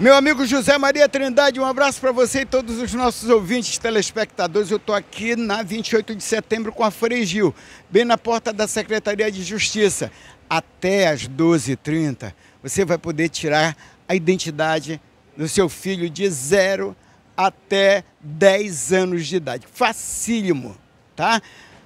Meu amigo José Maria Trindade, um abraço para você e todos os nossos ouvintes, telespectadores. Eu estou aqui na 28 de setembro com a Frigil, bem na porta da Secretaria de Justiça. Até às 12h30, você vai poder tirar a identidade do seu filho de 0 até 10 anos de idade. Facílimo, tá?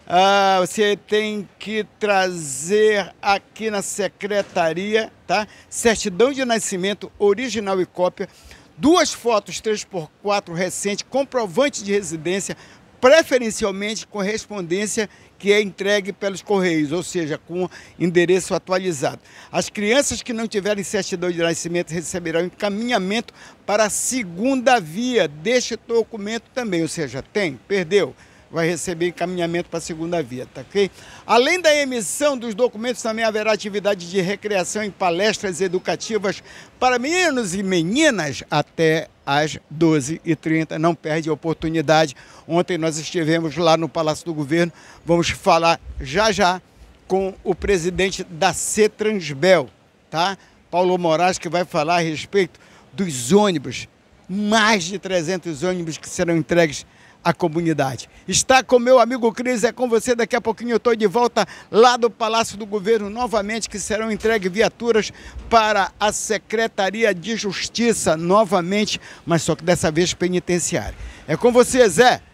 Ah, você tem que trazer aqui na secretaria, tá? Certidão de nascimento, original e cópia, duas fotos 3x4 recente, comprovante de residência, preferencialmente correspondência que é entregue pelos correios, ou seja, com endereço atualizado. As crianças que não tiverem certidão de nascimento receberão encaminhamento para a segunda via deste documento também, ou seja, tem, perdeu vai receber encaminhamento para a segunda via, tá ok? Além da emissão dos documentos, também haverá atividade de recreação e palestras educativas para meninos e meninas até às 12h30. Não perde a oportunidade. Ontem nós estivemos lá no Palácio do Governo. Vamos falar já já com o presidente da CETRANSBEL, tá? Paulo Moraes, que vai falar a respeito dos ônibus. Mais de 300 ônibus que serão entregues a comunidade. Está com meu amigo Cris, é com você. Daqui a pouquinho eu estou de volta lá do Palácio do Governo novamente, que serão entregues viaturas para a Secretaria de Justiça novamente, mas só que dessa vez penitenciária. É com você, Zé.